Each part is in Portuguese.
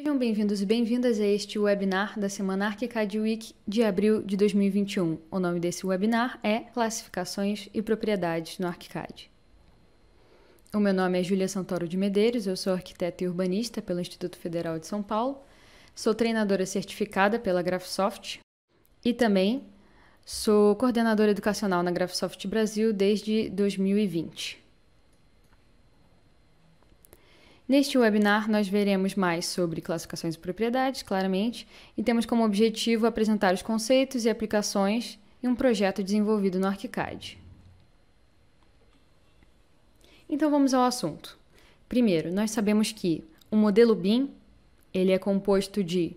Sejam bem-vindos e bem-vindas a este webinar da semana Arquicad Week de abril de 2021. O nome desse webinar é Classificações e Propriedades no Arquicad. O meu nome é Julia Santoro de Medeiros, eu sou arquiteta e urbanista pelo Instituto Federal de São Paulo, sou treinadora certificada pela Graphisoft e também sou coordenadora educacional na Graphisoft Brasil desde 2020. Neste webinar, nós veremos mais sobre classificações e propriedades, claramente, e temos como objetivo apresentar os conceitos e aplicações em um projeto desenvolvido no ArchiCAD. Então vamos ao assunto. Primeiro, nós sabemos que o modelo BIM ele é composto de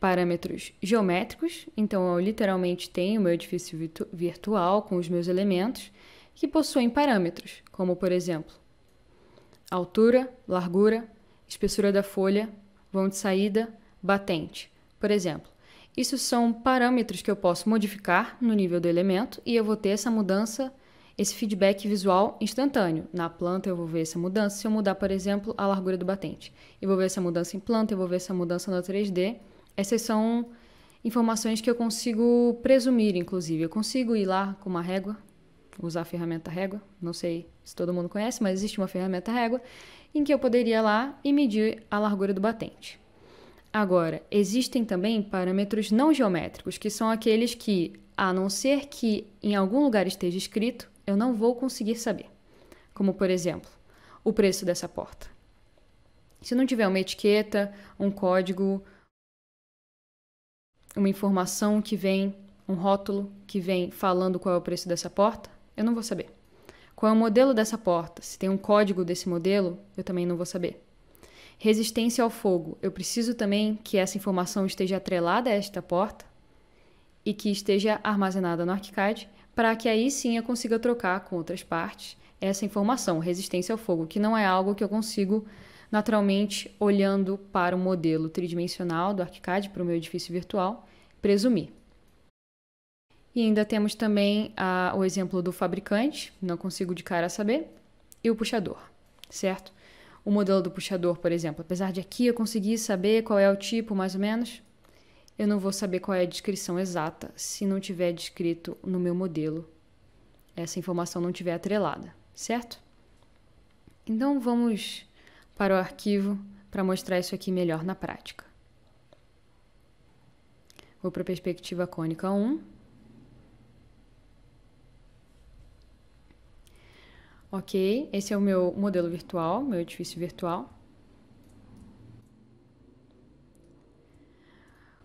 parâmetros geométricos, então eu literalmente tenho o meu edifício virtual com os meus elementos que possuem parâmetros, como por exemplo altura, largura, espessura da folha, vão de saída, batente, por exemplo. Isso são parâmetros que eu posso modificar no nível do elemento e eu vou ter essa mudança, esse feedback visual instantâneo. Na planta eu vou ver essa mudança se eu mudar, por exemplo, a largura do batente. Eu vou ver essa mudança em planta, eu vou ver essa mudança na 3D. Essas são informações que eu consigo presumir, inclusive. Eu consigo ir lá com uma régua, usar a ferramenta régua. Não sei se todo mundo conhece, mas existe uma ferramenta régua em que eu poderia ir lá e medir a largura do batente. Agora, existem também parâmetros não geométricos, que são aqueles que, a não ser que em algum lugar esteja escrito, eu não vou conseguir saber. Como, por exemplo, o preço dessa porta. Se não tiver uma etiqueta, um código, uma informação que vem, um rótulo que vem falando qual é o preço dessa porta, eu não vou saber. Qual é o modelo dessa porta? Se tem um código desse modelo, eu também não vou saber. Resistência ao fogo. Eu preciso também que essa informação esteja atrelada a esta porta e que esteja armazenada no ArchiCAD, para que aí sim eu consiga trocar com outras partes essa informação, resistência ao fogo, que não é algo que eu consigo naturalmente olhando para o modelo tridimensional do ArchiCAD para o meu edifício virtual presumir. E ainda temos também a, o exemplo do fabricante, não consigo de cara saber, e o puxador, certo? O modelo do puxador, por exemplo, apesar de aqui eu conseguir saber qual é o tipo, mais ou menos, eu não vou saber qual é a descrição exata se não tiver descrito no meu modelo, essa informação não tiver atrelada, certo? Então vamos para o arquivo para mostrar isso aqui melhor na prática. Vou para a perspectiva cônica 1, Ok, esse é o meu modelo virtual, meu edifício virtual.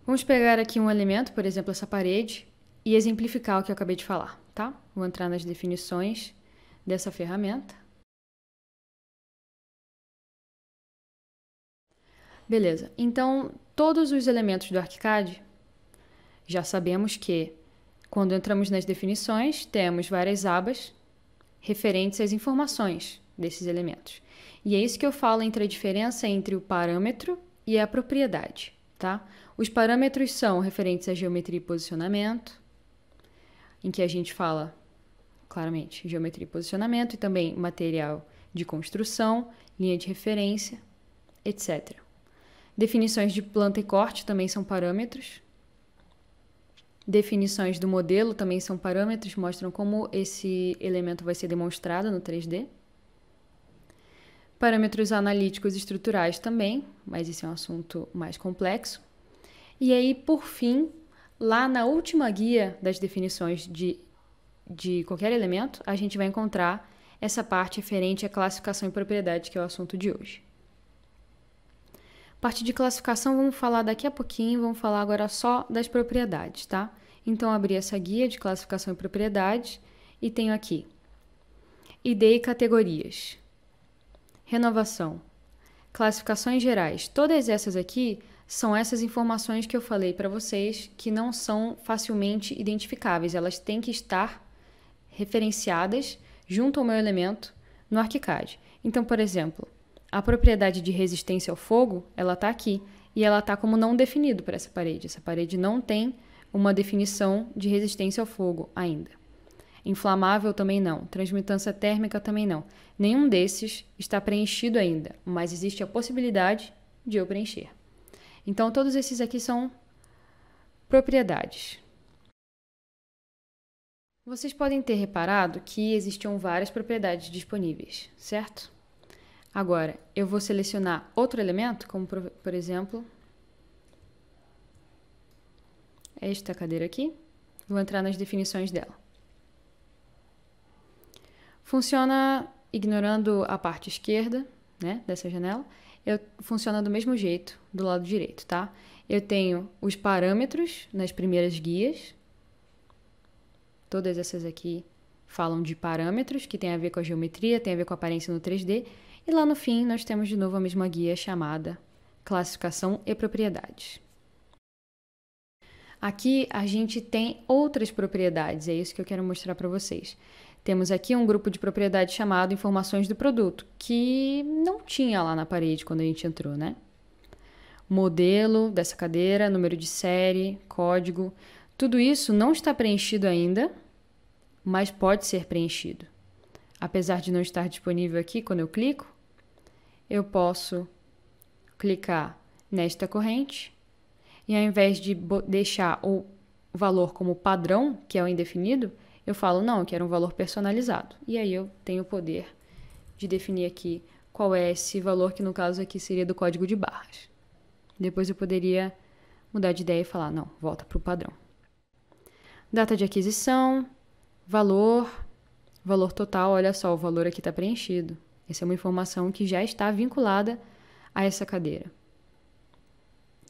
Vamos pegar aqui um elemento, por exemplo, essa parede, e exemplificar o que eu acabei de falar, tá? Vou entrar nas definições dessa ferramenta. Beleza, então todos os elementos do ArchiCAD, já sabemos que quando entramos nas definições, temos várias abas referentes às informações desses elementos. E é isso que eu falo entre a diferença entre o parâmetro e a propriedade, tá? Os parâmetros são referentes à geometria e posicionamento, em que a gente fala claramente geometria e posicionamento e também material de construção, linha de referência, etc. Definições de planta e corte também são parâmetros, Definições do modelo também são parâmetros, mostram como esse elemento vai ser demonstrado no 3D. Parâmetros analíticos estruturais também, mas esse é um assunto mais complexo. E aí, por fim, lá na última guia das definições de, de qualquer elemento, a gente vai encontrar essa parte referente à classificação e propriedade, que é o assunto de hoje. Parte de classificação vamos falar daqui a pouquinho, vamos falar agora só das propriedades, tá? Então, abri essa guia de classificação e propriedade e tenho aqui ID e categorias, renovação, classificações gerais. Todas essas aqui são essas informações que eu falei para vocês que não são facilmente identificáveis. Elas têm que estar referenciadas junto ao meu elemento no ArchiCAD. Então, por exemplo, a propriedade de resistência ao fogo, ela está aqui e ela está como não definido para essa parede. Essa parede não tem uma definição de resistência ao fogo ainda. Inflamável também não, transmitância térmica também não. Nenhum desses está preenchido ainda, mas existe a possibilidade de eu preencher. Então, todos esses aqui são propriedades. Vocês podem ter reparado que existiam várias propriedades disponíveis, certo? Agora, eu vou selecionar outro elemento, como por exemplo é esta cadeira aqui. Vou entrar nas definições dela. Funciona ignorando a parte esquerda, né, dessa janela. Eu, funciona do mesmo jeito do lado direito, tá? Eu tenho os parâmetros nas primeiras guias. Todas essas aqui falam de parâmetros, que tem a ver com a geometria, tem a ver com a aparência no 3D. E lá no fim, nós temos de novo a mesma guia chamada Classificação e Propriedades. Aqui a gente tem outras propriedades, é isso que eu quero mostrar para vocês. Temos aqui um grupo de propriedades chamado Informações do Produto, que não tinha lá na parede quando a gente entrou, né? Modelo dessa cadeira, número de série, código, tudo isso não está preenchido ainda, mas pode ser preenchido. Apesar de não estar disponível aqui quando eu clico, eu posso clicar nesta corrente e ao invés de deixar o valor como padrão, que é o indefinido, eu falo, não, eu quero um valor personalizado. E aí eu tenho o poder de definir aqui qual é esse valor, que no caso aqui seria do código de barras. Depois eu poderia mudar de ideia e falar, não, volta para o padrão. Data de aquisição, valor, valor total, olha só, o valor aqui está preenchido. Essa é uma informação que já está vinculada a essa cadeira.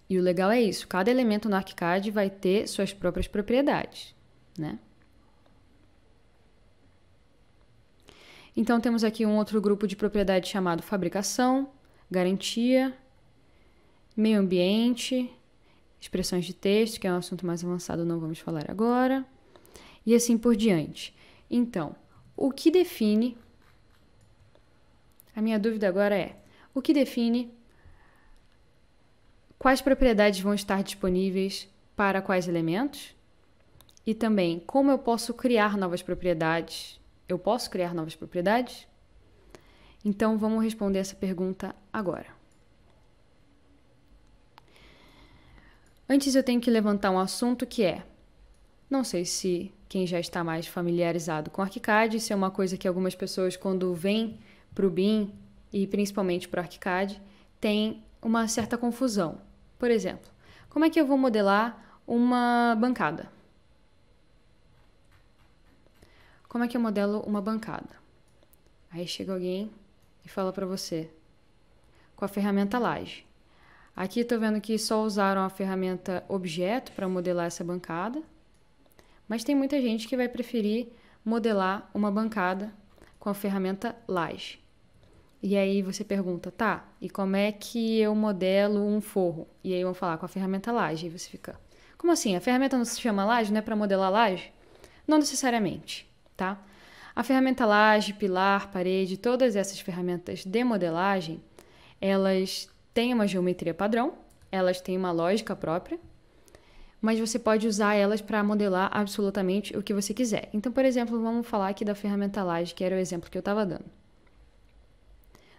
E o legal é isso, cada elemento no ArcCAD vai ter suas próprias propriedades, né? Então temos aqui um outro grupo de propriedades chamado fabricação, garantia, meio ambiente, expressões de texto, que é um assunto mais avançado, não vamos falar agora, e assim por diante. Então, o que define A minha dúvida agora é: o que define quais propriedades vão estar disponíveis para quais elementos e também como eu posso criar novas propriedades. Eu posso criar novas propriedades? Então vamos responder essa pergunta agora. Antes eu tenho que levantar um assunto que é, não sei se quem já está mais familiarizado com ArchiCAD, isso é uma coisa que algumas pessoas quando vêm para o BIM e principalmente para o ArchiCAD, tem uma certa confusão. Por exemplo, como é que eu vou modelar uma bancada? Como é que eu modelo uma bancada? Aí chega alguém e fala para você com a ferramenta laje. Aqui estou vendo que só usaram a ferramenta objeto para modelar essa bancada, mas tem muita gente que vai preferir modelar uma bancada com a ferramenta laje. E aí você pergunta, tá, e como é que eu modelo um forro? E aí vão falar com a ferramenta laje. E você fica, como assim? A ferramenta não se chama laje, não é para modelar laje? Não necessariamente, tá? A ferramenta laje, pilar, parede, todas essas ferramentas de modelagem, elas têm uma geometria padrão, elas têm uma lógica própria, mas você pode usar elas para modelar absolutamente o que você quiser. Então, por exemplo, vamos falar aqui da ferramenta laje, que era o exemplo que eu estava dando.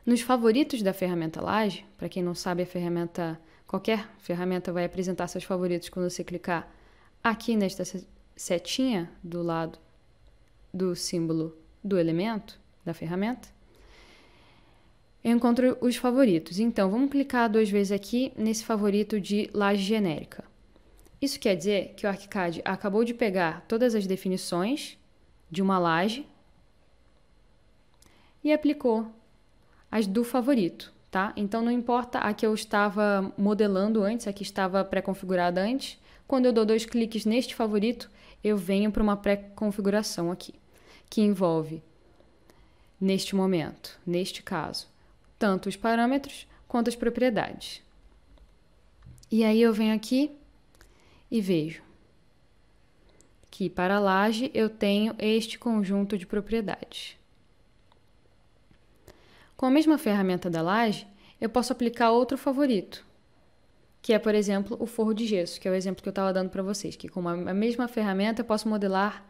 Nos favoritos da ferramenta Laje, para quem não sabe, a ferramenta, qualquer ferramenta vai apresentar seus favoritos quando você clicar aqui nesta setinha do lado do símbolo do elemento da ferramenta. Eu encontro os favoritos. Então, vamos clicar duas vezes aqui nesse favorito de laje genérica. Isso quer dizer que o ArchiCAD acabou de pegar todas as definições de uma laje e aplicou as do favorito, tá? Então não importa a que eu estava modelando antes, a que estava pré-configurada antes. Quando eu dou dois cliques neste favorito, eu venho para uma pré-configuração aqui, que envolve, neste momento, neste caso, tanto os parâmetros quanto as propriedades. E aí eu venho aqui e vejo que para a laje eu tenho este conjunto de propriedades. Com a mesma ferramenta da laje, eu posso aplicar outro favorito, que é, por exemplo, o forro de gesso, que é o exemplo que eu estava dando para vocês, que com a mesma ferramenta eu posso modelar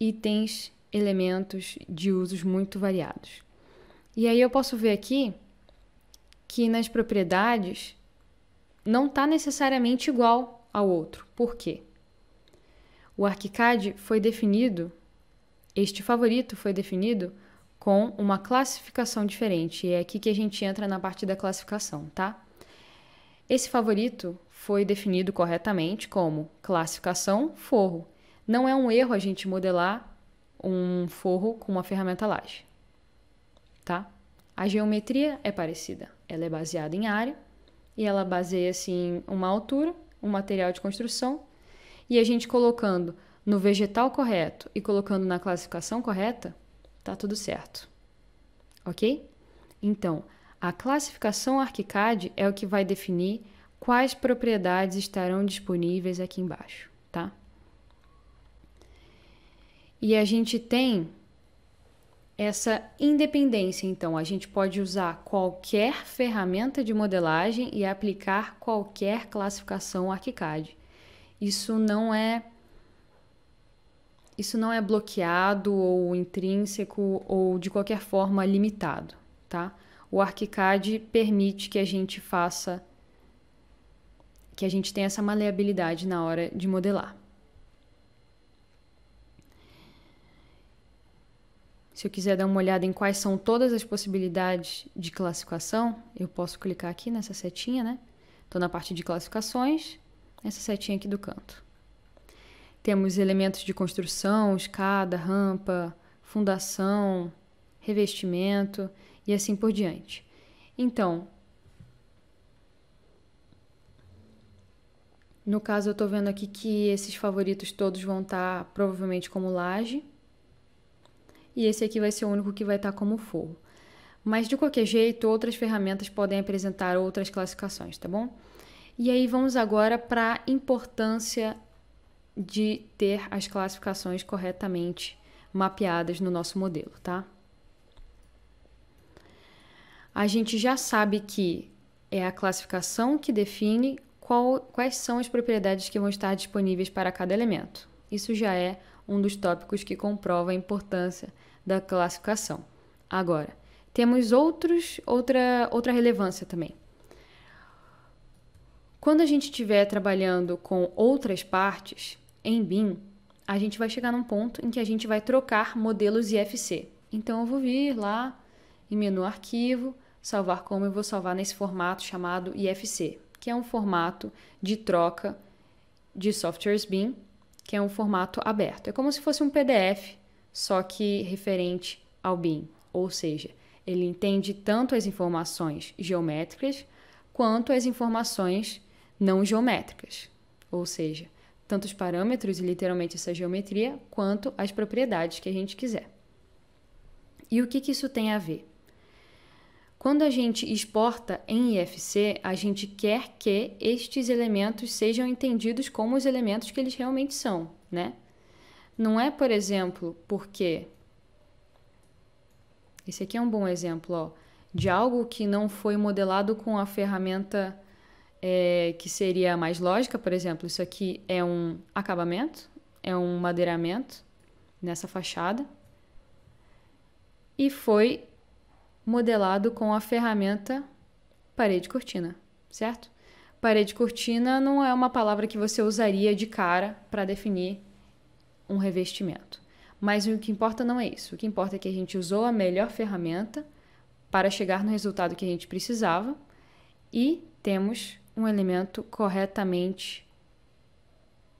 itens, elementos de usos muito variados. E aí eu posso ver aqui que nas propriedades não está necessariamente igual ao outro. Por quê? O ArchiCAD foi definido, este favorito foi definido com uma classificação diferente. E é aqui que a gente entra na parte da classificação, tá? Esse favorito foi definido corretamente como classificação forro. Não é um erro a gente modelar um forro com uma ferramenta laje, tá? A geometria é parecida. Ela é baseada em área e ela baseia-se em uma altura, um material de construção. E a gente colocando no vegetal correto e colocando na classificação correta, tá tudo certo. Ok? Então, a classificação ArchiCAD é o que vai definir quais propriedades estarão disponíveis aqui embaixo, tá? E a gente tem essa independência, então, a gente pode usar qualquer ferramenta de modelagem e aplicar qualquer classificação ArchiCAD. Isso não é isso não é bloqueado ou intrínseco ou de qualquer forma limitado, tá? O ArchiCAD permite que a gente faça, que a gente tenha essa maleabilidade na hora de modelar. Se eu quiser dar uma olhada em quais são todas as possibilidades de classificação, eu posso clicar aqui nessa setinha, né? Estou na parte de classificações, nessa setinha aqui do canto. Temos elementos de construção, escada, rampa, fundação, revestimento e assim por diante. Então, no caso eu estou vendo aqui que esses favoritos todos vão estar tá, provavelmente como laje. E esse aqui vai ser o único que vai estar tá como forro. Mas de qualquer jeito, outras ferramentas podem apresentar outras classificações, tá bom? E aí vamos agora para a importância de ter as classificações corretamente mapeadas no nosso modelo, tá? A gente já sabe que é a classificação que define qual, quais são as propriedades que vão estar disponíveis para cada elemento. Isso já é um dos tópicos que comprova a importância da classificação. Agora, temos outros, outra, outra relevância também. Quando a gente estiver trabalhando com outras partes, em BIM, a gente vai chegar num ponto em que a gente vai trocar modelos IFC. Então eu vou vir lá em menu arquivo, salvar como, eu vou salvar nesse formato chamado IFC, que é um formato de troca de softwares BIM, que é um formato aberto. É como se fosse um PDF, só que referente ao BIM, ou seja, ele entende tanto as informações geométricas quanto as informações não geométricas, ou seja, tanto os parâmetros, e literalmente essa geometria, quanto as propriedades que a gente quiser. E o que, que isso tem a ver? Quando a gente exporta em IFC, a gente quer que estes elementos sejam entendidos como os elementos que eles realmente são, né? Não é, por exemplo, porque. Esse aqui é um bom exemplo, ó, de algo que não foi modelado com a ferramenta é, que seria mais lógica, por exemplo, isso aqui é um acabamento, é um madeiramento nessa fachada e foi modelado com a ferramenta parede cortina, certo? Parede cortina não é uma palavra que você usaria de cara para definir um revestimento. Mas o que importa não é isso. O que importa é que a gente usou a melhor ferramenta para chegar no resultado que a gente precisava e temos um elemento corretamente.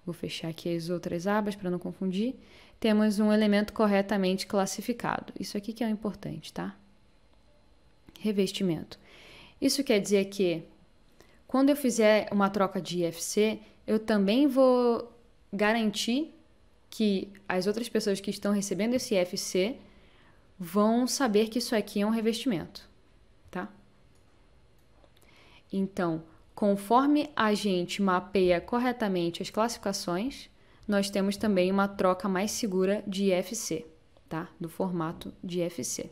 Vou fechar aqui as outras abas para não confundir. Temos um elemento corretamente classificado. Isso aqui que é o importante, tá? Revestimento. Isso quer dizer que quando eu fizer uma troca de IFC, eu também vou garantir que as outras pessoas que estão recebendo esse IFC vão saber que isso aqui é um revestimento, tá? Então, Conforme a gente mapeia corretamente as classificações, nós temos também uma troca mais segura de IFC, tá? Do formato de IFC.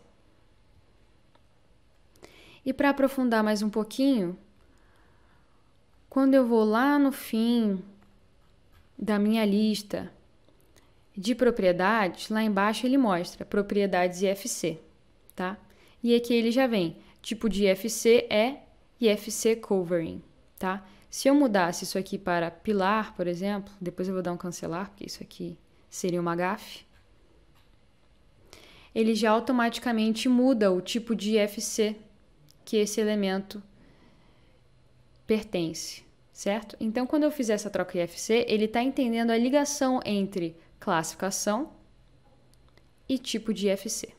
E para aprofundar mais um pouquinho, quando eu vou lá no fim da minha lista de propriedades, lá embaixo ele mostra propriedades IFC, tá? E aqui ele já vem, tipo de IFC é IFC covering tá? Se eu mudasse isso aqui para pilar, por exemplo, depois eu vou dar um cancelar, porque isso aqui seria uma gafe. Ele já automaticamente muda o tipo de IFC que esse elemento pertence, certo? Então, quando eu fizer essa troca IFC, ele está entendendo a ligação entre classificação e tipo de IFC.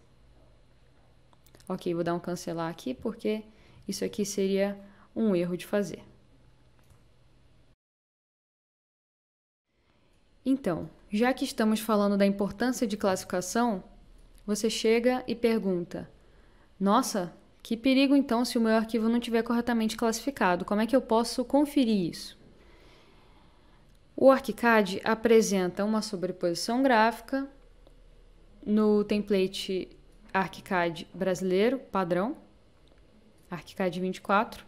Ok, vou dar um cancelar aqui, porque isso aqui seria um erro de fazer. Então, já que estamos falando da importância de classificação, você chega e pergunta: Nossa, que perigo então se o meu arquivo não estiver corretamente classificado? Como é que eu posso conferir isso? O ArchiCAD apresenta uma sobreposição gráfica no template ArchiCAD brasileiro padrão, ArchiCAD 24,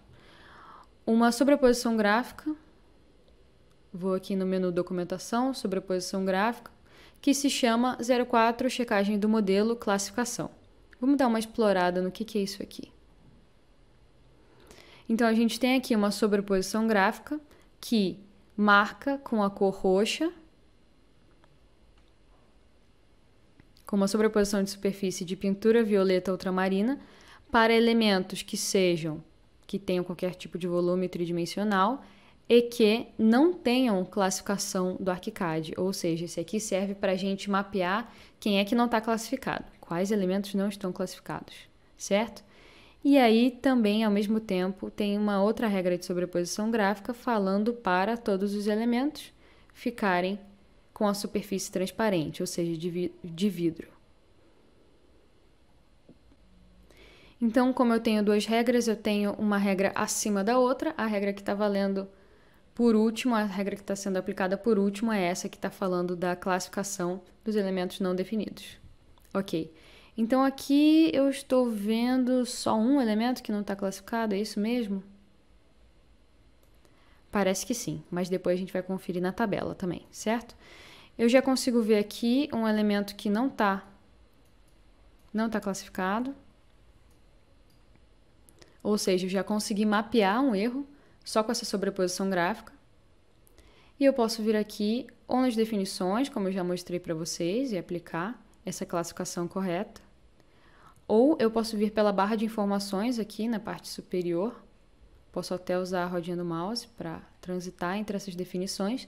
uma sobreposição gráfica Vou aqui no menu Documentação, Sobreposição Gráfica, que se chama 04 Checagem do Modelo Classificação. Vamos dar uma explorada no que, que é isso aqui. Então, a gente tem aqui uma sobreposição gráfica que marca com a cor roxa, com uma sobreposição de superfície de pintura violeta ultramarina, para elementos que sejam, que tenham qualquer tipo de volume tridimensional e que não tenham classificação do ArchiCAD, ou seja, esse aqui serve para a gente mapear quem é que não está classificado, quais elementos não estão classificados, certo? E aí também, ao mesmo tempo, tem uma outra regra de sobreposição gráfica falando para todos os elementos ficarem com a superfície transparente, ou seja, de vidro. Então, como eu tenho duas regras, eu tenho uma regra acima da outra, a regra que está valendo por último, a regra que está sendo aplicada por último é essa que está falando da classificação dos elementos não definidos. Ok. Então aqui eu estou vendo só um elemento que não está classificado, é isso mesmo? Parece que sim, mas depois a gente vai conferir na tabela também, certo? Eu já consigo ver aqui um elemento que não está não tá classificado. Ou seja, eu já consegui mapear um erro só com essa sobreposição gráfica. E eu posso vir aqui ou nas definições, como eu já mostrei para vocês, e aplicar essa classificação correta. Ou eu posso vir pela barra de informações aqui na parte superior. Posso até usar a rodinha do mouse para transitar entre essas definições.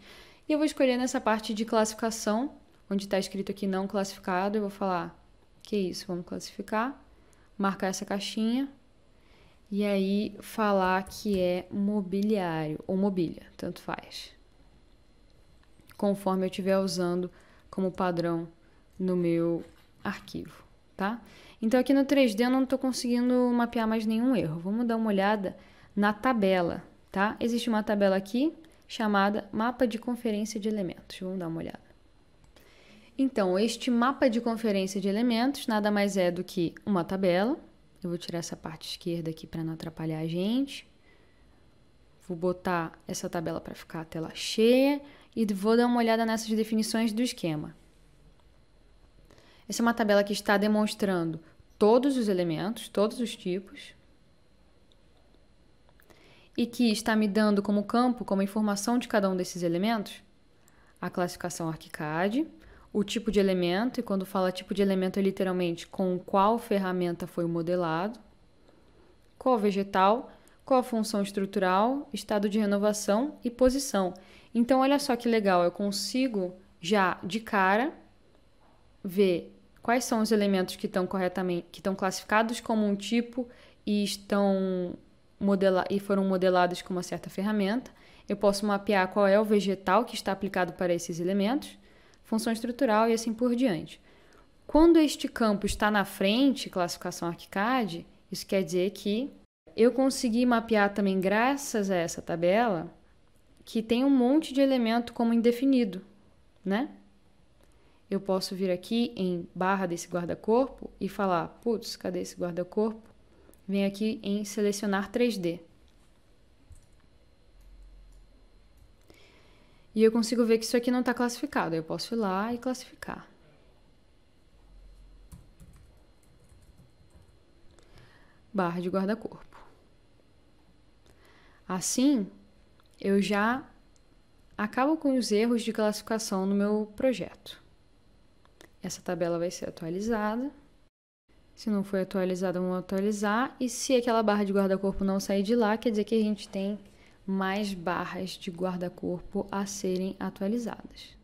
E eu vou escolher nessa parte de classificação, onde está escrito aqui não classificado, eu vou falar que isso, vamos classificar, marcar essa caixinha e aí falar que é mobiliário ou mobília, tanto faz. Conforme eu estiver usando como padrão no meu arquivo, tá? Então aqui no 3D eu não estou conseguindo mapear mais nenhum erro. Vamos dar uma olhada na tabela, tá? Existe uma tabela aqui chamada mapa de conferência de elementos. Vamos dar uma olhada. Então, este mapa de conferência de elementos nada mais é do que uma tabela eu vou tirar essa parte esquerda aqui para não atrapalhar a gente. Vou botar essa tabela para ficar a tela cheia e vou dar uma olhada nessas definições do esquema. Essa é uma tabela que está demonstrando todos os elementos, todos os tipos, e que está me dando como campo, como informação de cada um desses elementos, a classificação ArchiCAD, o tipo de elemento, e quando fala tipo de elemento é literalmente com qual ferramenta foi modelado, qual vegetal, qual função estrutural, estado de renovação e posição. Então, olha só que legal, eu consigo já de cara ver quais são os elementos que estão corretamente, que estão classificados como um tipo e estão modela e foram modelados com uma certa ferramenta. Eu posso mapear qual é o vegetal que está aplicado para esses elementos função estrutural e assim por diante. Quando este campo está na frente, classificação ArchiCAD, isso quer dizer que eu consegui mapear também, graças a essa tabela, que tem um monte de elemento como indefinido, né? Eu posso vir aqui em barra desse guarda-corpo e falar, putz, cadê esse guarda-corpo? Vem aqui em selecionar 3D. E eu consigo ver que isso aqui não está classificado. Eu posso ir lá e classificar. Barra de guarda-corpo. Assim, eu já acabo com os erros de classificação no meu projeto. Essa tabela vai ser atualizada. Se não foi atualizada, vamos atualizar. E se aquela barra de guarda-corpo não sair de lá, quer dizer que a gente tem mais barras de guarda-corpo a serem atualizadas.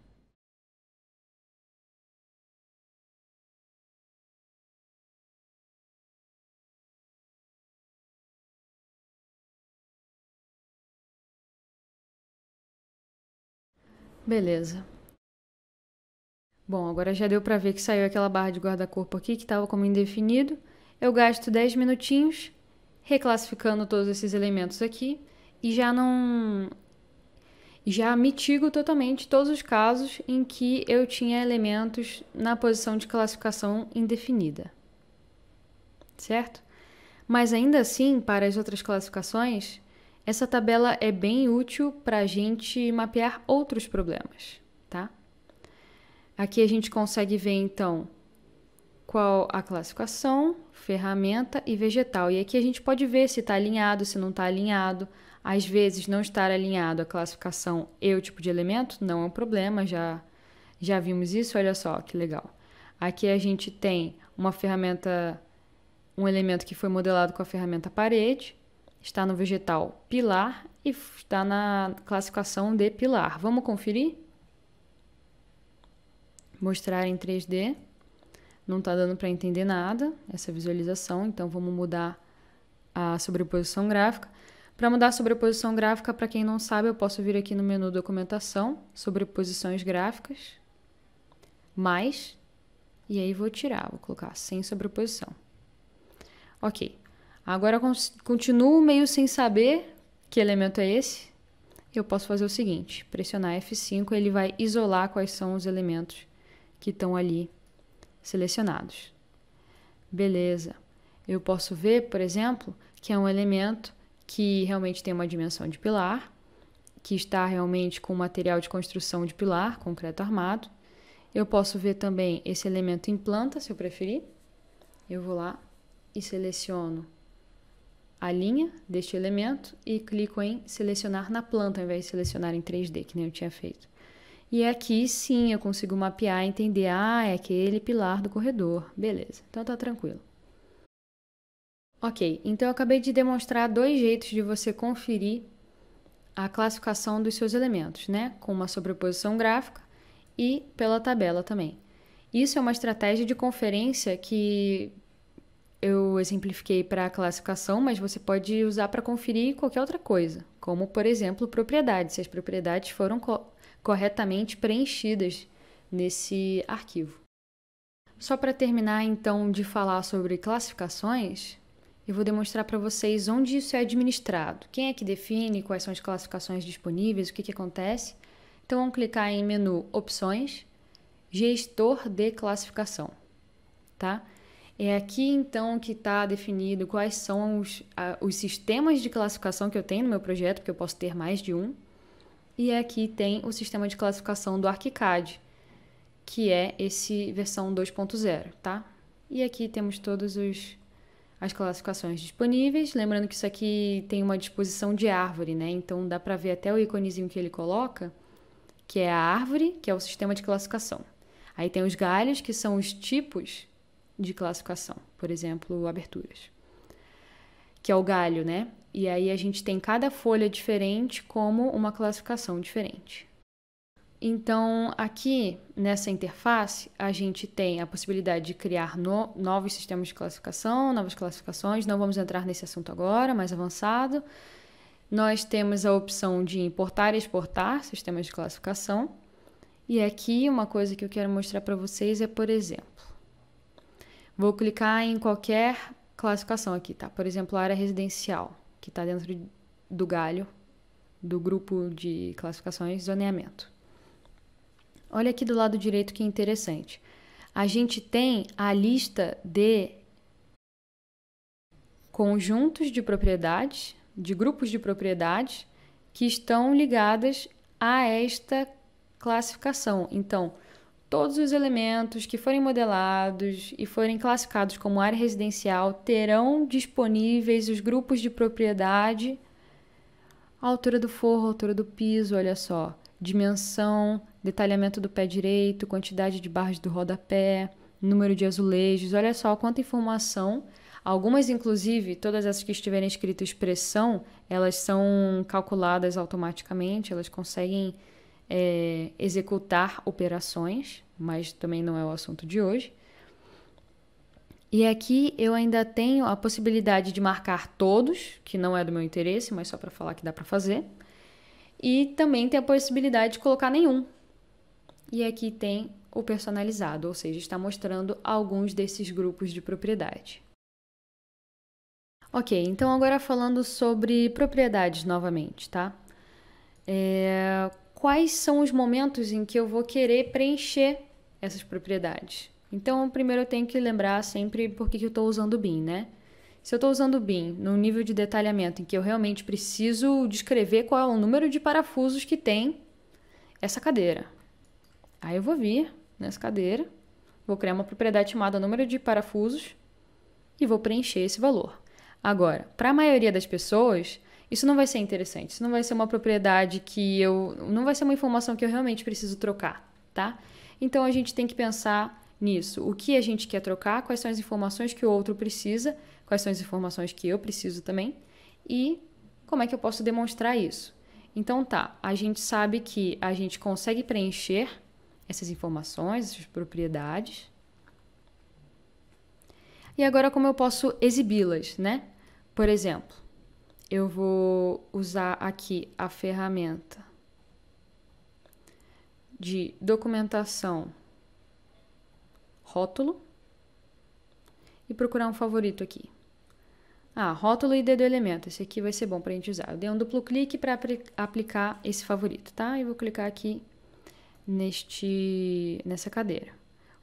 Beleza. Bom, agora já deu para ver que saiu aquela barra de guarda-corpo aqui que estava como indefinido. Eu gasto 10 minutinhos reclassificando todos esses elementos aqui e já não já mitigo totalmente todos os casos em que eu tinha elementos na posição de classificação indefinida. Certo? Mas ainda assim, para as outras classificações, essa tabela é bem útil para a gente mapear outros problemas, tá? Aqui a gente consegue ver então qual a classificação, ferramenta e vegetal. E aqui a gente pode ver se está alinhado, se não está alinhado. Às vezes, não estar alinhado a classificação e o tipo de elemento não é um problema, já, já vimos isso. Olha só que legal. Aqui a gente tem uma ferramenta, um elemento que foi modelado com a ferramenta parede, está no vegetal pilar e está na classificação de pilar. Vamos conferir? Mostrar em 3D não está dando para entender nada essa visualização, então vamos mudar a sobreposição gráfica. Para mudar a sobreposição gráfica, para quem não sabe, eu posso vir aqui no menu Documentação, Sobreposições Gráficas, Mais, e aí vou tirar, vou colocar sem sobreposição. Ok, agora continuo meio sem saber que elemento é esse. Eu posso fazer o seguinte, pressionar F5, ele vai isolar quais são os elementos que estão ali selecionados. Beleza. Eu posso ver, por exemplo, que é um elemento que realmente tem uma dimensão de pilar, que está realmente com material de construção de pilar, concreto armado. Eu posso ver também esse elemento em planta, se eu preferir. Eu vou lá e seleciono a linha deste elemento e clico em selecionar na planta, ao invés de selecionar em 3D, que nem eu tinha feito. E aqui sim eu consigo mapear e entender, ah, é aquele pilar do corredor. Beleza, então tá tranquilo. Ok, então eu acabei de demonstrar dois jeitos de você conferir a classificação dos seus elementos, né? Com uma sobreposição gráfica e pela tabela também. Isso é uma estratégia de conferência que eu exemplifiquei para a classificação, mas você pode usar para conferir qualquer outra coisa, como por exemplo propriedades, se as propriedades foram corretamente preenchidas nesse arquivo. Só para terminar então de falar sobre classificações, eu vou demonstrar para vocês onde isso é administrado, quem é que define, quais são as classificações disponíveis, o que, que acontece. Então vamos clicar em menu Opções, Gestor de Classificação, tá? É aqui então que está definido quais são os, a, os sistemas de classificação que eu tenho no meu projeto, porque eu posso ter mais de um. E aqui tem o sistema de classificação do ArchiCAD, que é esse versão 2.0, tá? E aqui temos todas as classificações disponíveis. Lembrando que isso aqui tem uma disposição de árvore, né? Então dá para ver até o íconezinho que ele coloca, que é a árvore, que é o sistema de classificação. Aí tem os galhos, que são os tipos de classificação, por exemplo, aberturas que é o galho, né? E aí a gente tem cada folha diferente como uma classificação diferente. Então, aqui nessa interface, a gente tem a possibilidade de criar no, novos sistemas de classificação, novas classificações. Não vamos entrar nesse assunto agora, mais avançado. Nós temos a opção de importar e exportar sistemas de classificação. E aqui, uma coisa que eu quero mostrar para vocês é, por exemplo, vou clicar em qualquer classificação aqui, tá? Por exemplo, a área residencial, que está dentro do galho do grupo de classificações zoneamento. Olha aqui do lado direito que é interessante. A gente tem a lista de conjuntos de propriedades, de grupos de propriedades que estão ligadas a esta classificação. Então, Todos os elementos que forem modelados e forem classificados como área residencial terão disponíveis os grupos de propriedade, altura do forro, altura do piso, olha só, dimensão, detalhamento do pé direito, quantidade de barras do rodapé, número de azulejos, olha só quanta informação. Algumas, inclusive, todas essas que estiverem escritas expressão, elas são calculadas automaticamente, elas conseguem é, executar operações mas também não é o assunto de hoje. E aqui eu ainda tenho a possibilidade de marcar todos, que não é do meu interesse, mas só para falar que dá para fazer. E também tem a possibilidade de colocar nenhum. E aqui tem o personalizado, ou seja, está mostrando alguns desses grupos de propriedade. Ok, então agora falando sobre propriedades novamente, tá? É, quais são os momentos em que eu vou querer preencher essas propriedades. Então, primeiro eu tenho que lembrar sempre por que, eu estou usando o BIM, né? Se eu estou usando o BIM no nível de detalhamento em que eu realmente preciso descrever qual é o número de parafusos que tem essa cadeira. Aí eu vou vir nessa cadeira, vou criar uma propriedade chamada número de parafusos e vou preencher esse valor. Agora, para a maioria das pessoas, isso não vai ser interessante. Isso não vai ser uma propriedade que eu. Não vai ser uma informação que eu realmente preciso trocar, tá? Então a gente tem que pensar nisso. O que a gente quer trocar, quais são as informações que o outro precisa, quais são as informações que eu preciso também e como é que eu posso demonstrar isso. Então tá, a gente sabe que a gente consegue preencher essas informações, essas propriedades. E agora como eu posso exibi-las, né? Por exemplo, eu vou usar aqui a ferramenta de documentação, rótulo e procurar um favorito aqui. Ah, rótulo e dedo elemento. Esse aqui vai ser bom para a gente usar. Eu dei um duplo clique para aplicar esse favorito, tá? E vou clicar aqui neste, nessa cadeira.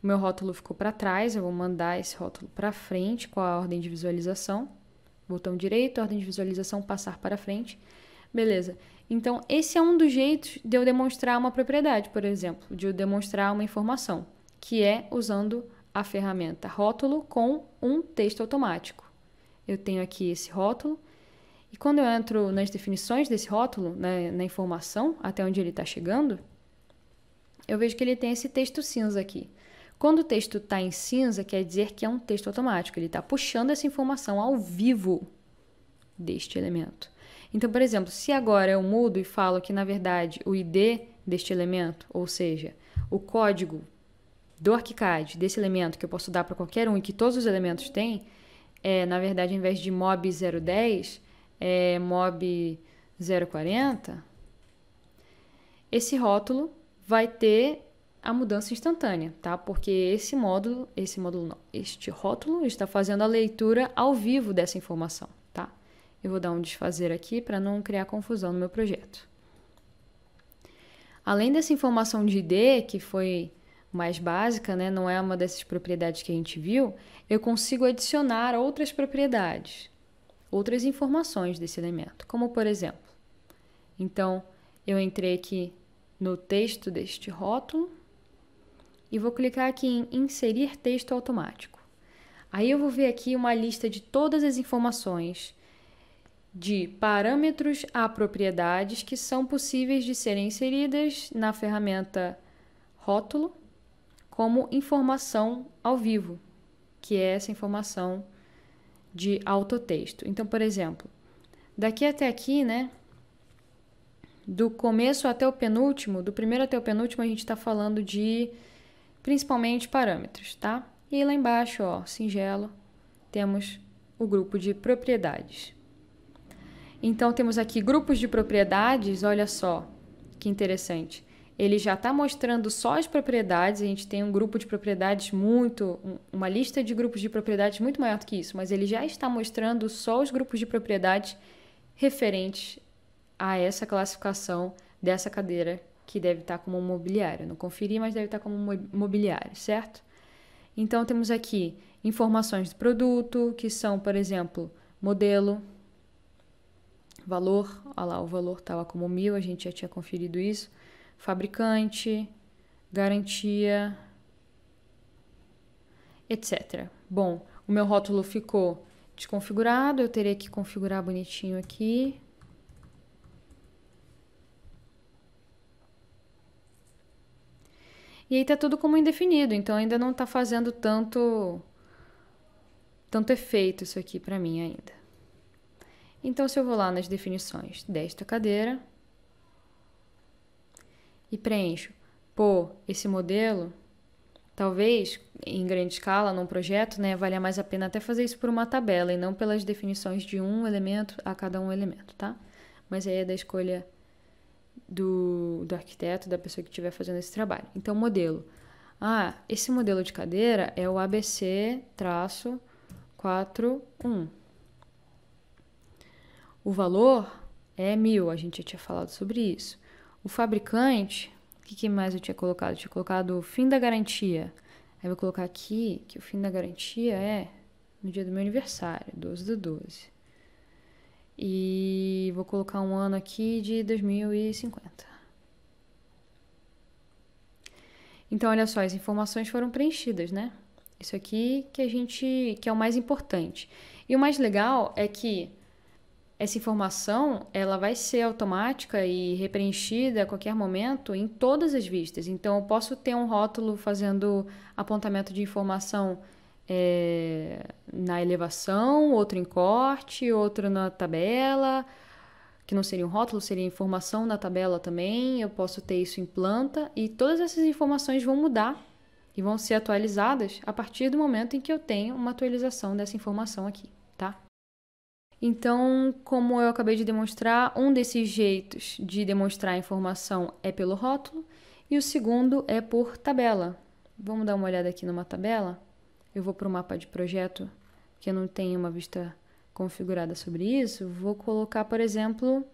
O meu rótulo ficou para trás, eu vou mandar esse rótulo para frente com a ordem de visualização. Botão direito, ordem de visualização, passar para frente. Beleza. Então, esse é um dos jeitos de eu demonstrar uma propriedade, por exemplo, de eu demonstrar uma informação, que é usando a ferramenta rótulo com um texto automático. Eu tenho aqui esse rótulo, e quando eu entro nas definições desse rótulo, né, na informação, até onde ele está chegando, eu vejo que ele tem esse texto cinza aqui. Quando o texto está em cinza, quer dizer que é um texto automático, ele está puxando essa informação ao vivo deste elemento. Então, por exemplo, se agora eu mudo e falo que na verdade o ID deste elemento, ou seja, o código do ArchiCAD desse elemento que eu posso dar para qualquer um e que todos os elementos têm, é, na verdade, ao invés de mob 010, é mob 040, esse rótulo vai ter a mudança instantânea, tá? Porque esse módulo, esse módulo não, este rótulo está fazendo a leitura ao vivo dessa informação. Eu vou dar um desfazer aqui para não criar confusão no meu projeto. Além dessa informação de ID, que foi mais básica, né, não é uma dessas propriedades que a gente viu, eu consigo adicionar outras propriedades, outras informações desse elemento, como por exemplo. Então, eu entrei aqui no texto deste rótulo e vou clicar aqui em inserir texto automático. Aí eu vou ver aqui uma lista de todas as informações de parâmetros a propriedades que são possíveis de serem inseridas na ferramenta rótulo como informação ao vivo, que é essa informação de autotexto. Então, por exemplo, daqui até aqui, né? Do começo até o penúltimo, do primeiro até o penúltimo, a gente está falando de principalmente parâmetros, tá? E lá embaixo, ó, singelo, temos o grupo de propriedades. Então temos aqui grupos de propriedades, olha só, que interessante. Ele já está mostrando só as propriedades, a gente tem um grupo de propriedades muito, uma lista de grupos de propriedades muito maior do que isso, mas ele já está mostrando só os grupos de propriedades referentes a essa classificação dessa cadeira que deve estar tá como mobiliário. Não conferi, mas deve estar tá como mobiliário, certo? Então temos aqui informações do produto, que são, por exemplo, modelo, valor, olha lá, o valor estava como mil, a gente já tinha conferido isso, fabricante, garantia, etc. Bom, o meu rótulo ficou desconfigurado, eu teria que configurar bonitinho aqui. E aí tá tudo como indefinido, então ainda não tá fazendo tanto tanto efeito isso aqui para mim ainda. Então, se eu vou lá nas definições desta cadeira e preencho por esse modelo, talvez em grande escala, num projeto, né, valha mais a pena até fazer isso por uma tabela e não pelas definições de um elemento a cada um elemento, tá? Mas aí é da escolha do, do arquiteto, da pessoa que estiver fazendo esse trabalho. Então, modelo. Ah, esse modelo de cadeira é o ABC traço 41. O valor é mil, a gente já tinha falado sobre isso. O fabricante, o que, que mais eu tinha colocado? Eu tinha colocado o fim da garantia. Aí vou colocar aqui que o fim da garantia é no dia do meu aniversário, 12 do 12. E vou colocar um ano aqui de 2050. Então, olha só, as informações foram preenchidas, né? Isso aqui que a gente que é o mais importante. E o mais legal é que essa informação ela vai ser automática e repreenchida a qualquer momento em todas as vistas. Então, eu posso ter um rótulo fazendo apontamento de informação é, na elevação, outro em corte, outro na tabela, que não seria um rótulo, seria informação na tabela também. Eu posso ter isso em planta e todas essas informações vão mudar e vão ser atualizadas a partir do momento em que eu tenho uma atualização dessa informação aqui. Então, como eu acabei de demonstrar, um desses jeitos de demonstrar a informação é pelo rótulo e o segundo é por tabela. Vamos dar uma olhada aqui numa tabela? Eu vou para o mapa de projeto, que eu não tenho uma vista configurada sobre isso. Vou colocar, por exemplo,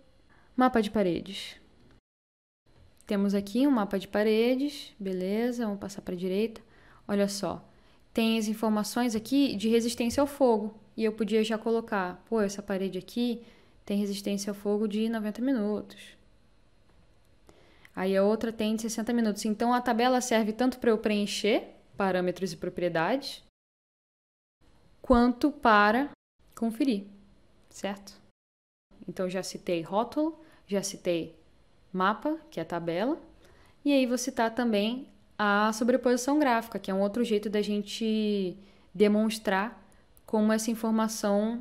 mapa de paredes. Temos aqui um mapa de paredes, beleza, vamos passar para a direita. Olha só, tem as informações aqui de resistência ao fogo e eu podia já colocar, pô, essa parede aqui tem resistência ao fogo de 90 minutos. Aí a outra tem de 60 minutos. Então a tabela serve tanto para eu preencher parâmetros e propriedades, quanto para conferir, certo? Então já citei rótulo, já citei mapa, que é a tabela, e aí vou citar também a sobreposição gráfica, que é um outro jeito da gente demonstrar como essa informação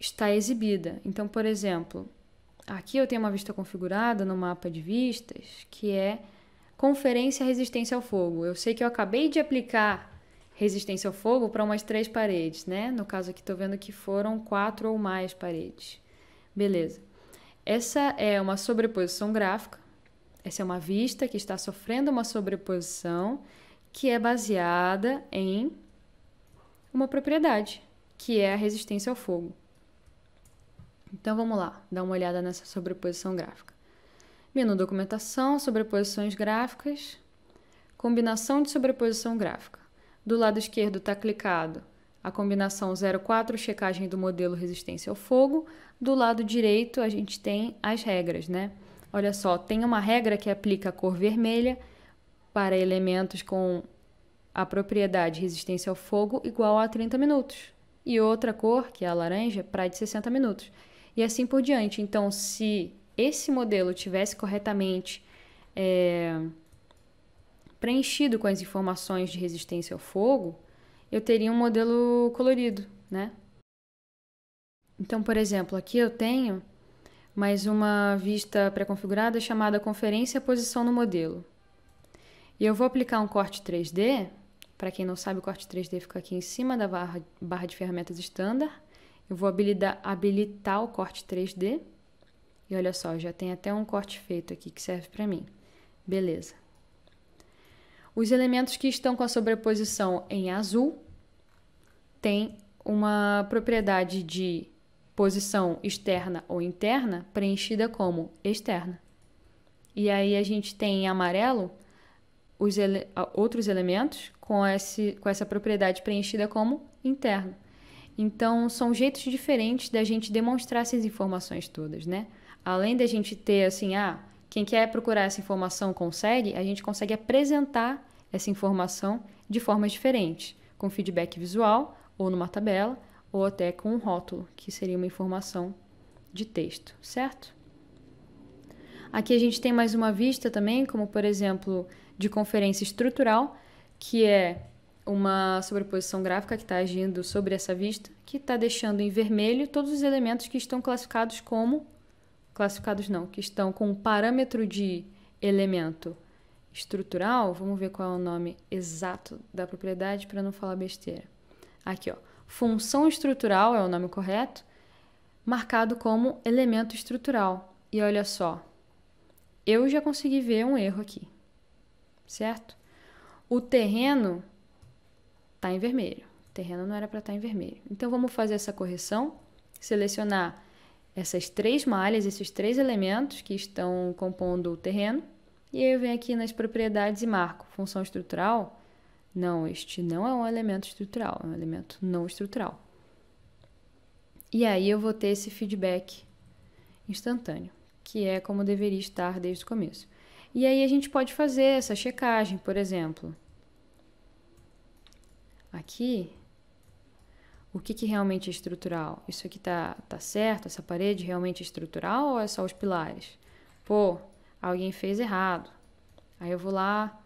está exibida. Então, por exemplo, aqui eu tenho uma vista configurada no mapa de vistas que é conferência resistência ao fogo. Eu sei que eu acabei de aplicar resistência ao fogo para umas três paredes, né? No caso aqui estou vendo que foram quatro ou mais paredes. Beleza. Essa é uma sobreposição gráfica. Essa é uma vista que está sofrendo uma sobreposição que é baseada em uma propriedade, que é a resistência ao fogo. Então vamos lá, dar uma olhada nessa sobreposição gráfica. Menu documentação, sobreposições gráficas, combinação de sobreposição gráfica. Do lado esquerdo está clicado a combinação 04, checagem do modelo resistência ao fogo. Do lado direito a gente tem as regras, né? Olha só, tem uma regra que aplica a cor vermelha para elementos com a propriedade resistência ao fogo igual a 30 minutos. E outra cor, que é a laranja, é para de 60 minutos. E assim por diante. Então, se esse modelo tivesse corretamente é, preenchido com as informações de resistência ao fogo, eu teria um modelo colorido, né? Então, por exemplo, aqui eu tenho mais uma vista pré-configurada chamada conferência posição no modelo. E eu vou aplicar um corte 3D para quem não sabe, o corte 3D fica aqui em cima da barra, barra de ferramentas estándar. Eu vou habilitar, habilitar o corte 3D. E olha só, já tem até um corte feito aqui que serve para mim. Beleza. Os elementos que estão com a sobreposição em azul têm uma propriedade de posição externa ou interna preenchida como externa. E aí a gente tem em amarelo os ele outros elementos com, esse, com essa propriedade preenchida como interno. Então, são jeitos diferentes da gente demonstrar essas informações todas, né? Além da gente ter, assim, ah, quem quer procurar essa informação consegue, a gente consegue apresentar essa informação de formas diferentes, com feedback visual, ou numa tabela, ou até com um rótulo, que seria uma informação de texto, certo? Aqui a gente tem mais uma vista também, como por exemplo, de conferência estrutural, que é uma sobreposição gráfica que está agindo sobre essa vista, que está deixando em vermelho todos os elementos que estão classificados como classificados não, que estão com o um parâmetro de elemento estrutural. Vamos ver qual é o nome exato da propriedade para não falar besteira. Aqui, ó, função estrutural é o nome correto, marcado como elemento estrutural. E olha só, eu já consegui ver um erro aqui certo? O terreno está em vermelho. O terreno não era para estar tá em vermelho. Então vamos fazer essa correção, selecionar essas três malhas, esses três elementos que estão compondo o terreno. E aí eu venho aqui nas propriedades e marco função estrutural. Não, este não é um elemento estrutural, é um elemento não estrutural. E aí eu vou ter esse feedback instantâneo, que é como deveria estar desde o começo. E aí a gente pode fazer essa checagem, por exemplo. Aqui, o que, que realmente é estrutural? Isso aqui tá, tá certo? Essa parede realmente é estrutural ou é só os pilares? Pô, alguém fez errado. Aí eu vou lá,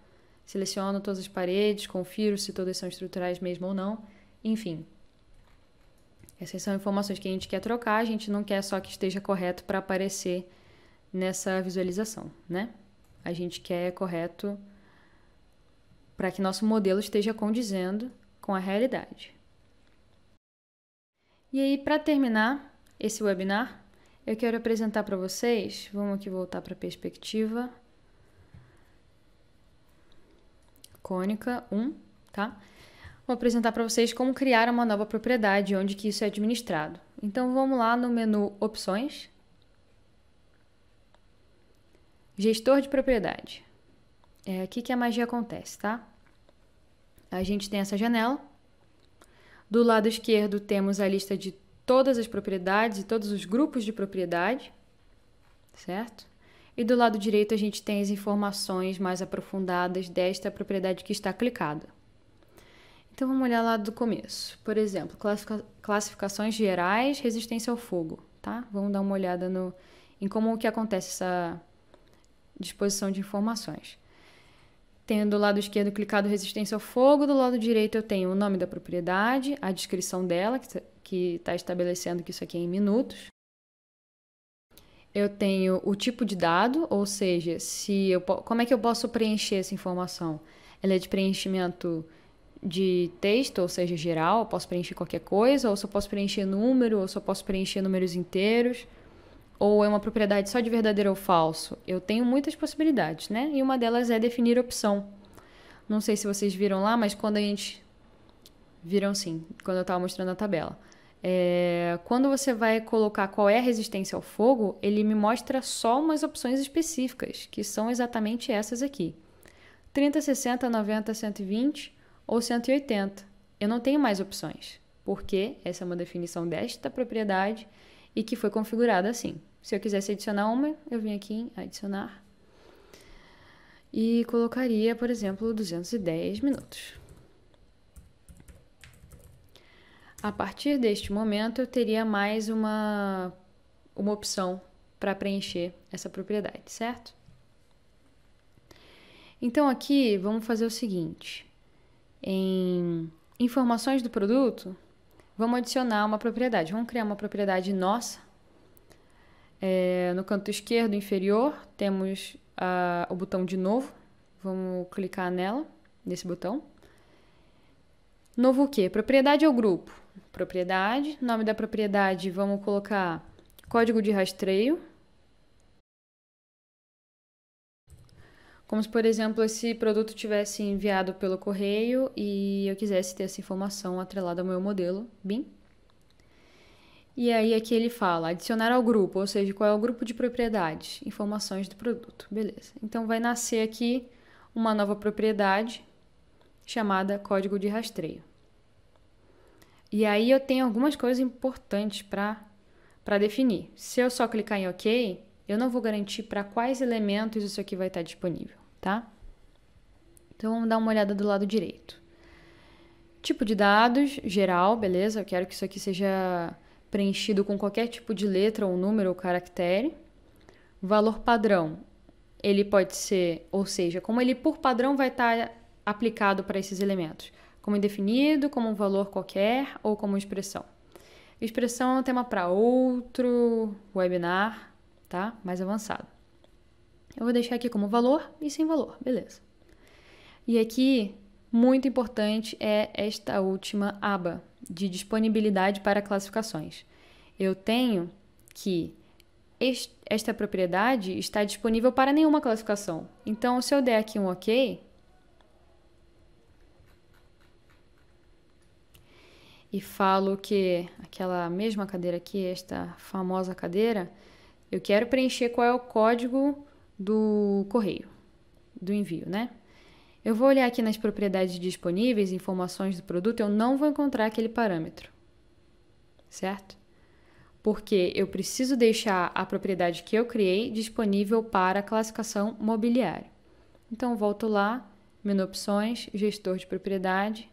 seleciono todas as paredes, confiro se todas são estruturais mesmo ou não. Enfim, essas são informações que a gente quer trocar, a gente não quer só que esteja correto para aparecer nessa visualização, né? a gente quer é correto para que nosso modelo esteja condizendo com a realidade. E aí, para terminar esse webinar, eu quero apresentar para vocês, vamos aqui voltar para a perspectiva cônica 1, tá? Vou apresentar para vocês como criar uma nova propriedade, onde que isso é administrado. Então vamos lá no menu opções, Gestor de propriedade. É aqui que a magia acontece, tá? A gente tem essa janela. Do lado esquerdo temos a lista de todas as propriedades e todos os grupos de propriedade, certo? E do lado direito a gente tem as informações mais aprofundadas desta propriedade que está clicada. Então vamos olhar lá do começo. Por exemplo, classificações gerais, resistência ao fogo, tá? Vamos dar uma olhada no, em como que acontece essa disposição de informações. Tendo o lado esquerdo clicado resistência ao fogo, do lado direito eu tenho o nome da propriedade, a descrição dela, que está tá estabelecendo que isso aqui é em minutos. Eu tenho o tipo de dado, ou seja, se eu, como é que eu posso preencher essa informação? Ela é de preenchimento de texto, ou seja, geral, eu posso preencher qualquer coisa, ou só posso preencher número, ou só posso preencher números inteiros ou é uma propriedade só de verdadeiro ou falso? Eu tenho muitas possibilidades, né? E uma delas é definir opção. Não sei se vocês viram lá, mas quando a gente. Viram sim, quando eu estava mostrando a tabela. É... Quando você vai colocar qual é a resistência ao fogo, ele me mostra só umas opções específicas, que são exatamente essas aqui: 30, 60, 90, 120 ou 180. Eu não tenho mais opções, porque essa é uma definição desta propriedade e que foi configurada assim. Se eu quisesse adicionar uma, eu vim aqui em adicionar e colocaria, por exemplo, 210 minutos. A partir deste momento, eu teria mais uma, uma opção para preencher essa propriedade, certo? Então, aqui, vamos fazer o seguinte. Em informações do produto, Vamos adicionar uma propriedade. Vamos criar uma propriedade nossa. É, no canto esquerdo inferior, temos a, o botão de novo. Vamos clicar nela, nesse botão. Novo o quê? Propriedade ou grupo? Propriedade. Nome da propriedade, vamos colocar código de rastreio. Como se, por exemplo, esse produto tivesse enviado pelo correio e eu quisesse ter essa informação atrelada ao meu modelo BIM. E aí aqui ele fala adicionar ao grupo, ou seja, qual é o grupo de propriedades, informações do produto. Beleza. Então vai nascer aqui uma nova propriedade chamada código de rastreio. E aí eu tenho algumas coisas importantes para definir. Se eu só clicar em OK, eu não vou garantir para quais elementos isso aqui vai estar disponível, tá? Então vamos dar uma olhada do lado direito. Tipo de dados, geral, beleza? Eu quero que isso aqui seja preenchido com qualquer tipo de letra ou número ou caractere. Valor padrão, ele pode ser, ou seja, como ele por padrão vai estar aplicado para esses elementos, como indefinido, como um valor qualquer ou como expressão. Expressão é um tema para outro webinar, tá? Mais avançado. Eu vou deixar aqui como valor e sem valor, beleza. E aqui, muito importante é esta última aba de disponibilidade para classificações. Eu tenho que esta propriedade está disponível para nenhuma classificação. Então, se eu der aqui um OK, e falo que aquela mesma cadeira aqui, esta famosa cadeira, eu quero preencher qual é o código do correio, do envio, né? Eu vou olhar aqui nas propriedades disponíveis, informações do produto, eu não vou encontrar aquele parâmetro, certo? Porque eu preciso deixar a propriedade que eu criei disponível para a classificação mobiliária. Então, volto lá, menu opções, gestor de propriedade.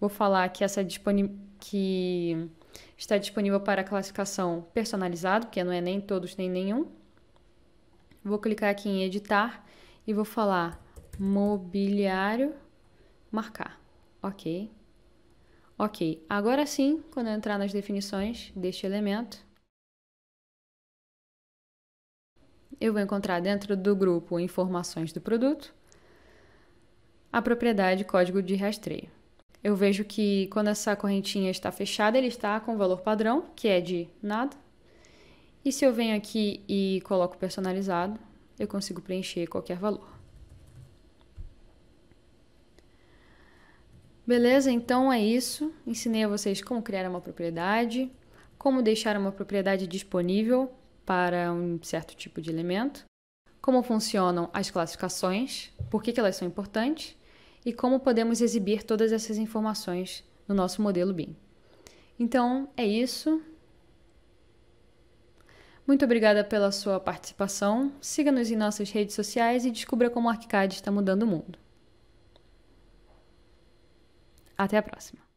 Vou falar que essa disponibilidade que está disponível para classificação personalizado, porque não é nem todos nem nenhum. Vou clicar aqui em editar e vou falar mobiliário, marcar. Ok. Ok, agora sim, quando eu entrar nas definições deste elemento, eu vou encontrar dentro do grupo informações do produto a propriedade código de rastreio eu vejo que quando essa correntinha está fechada, ele está com o valor padrão, que é de nada. E se eu venho aqui e coloco personalizado, eu consigo preencher qualquer valor. Beleza? Então é isso. Ensinei a vocês como criar uma propriedade, como deixar uma propriedade disponível para um certo tipo de elemento, como funcionam as classificações, por que, elas são importantes e como podemos exibir todas essas informações no nosso modelo BIM. Então, é isso. Muito obrigada pela sua participação. Siga-nos em nossas redes sociais e descubra como o Arquicad está mudando o mundo. Até a próxima!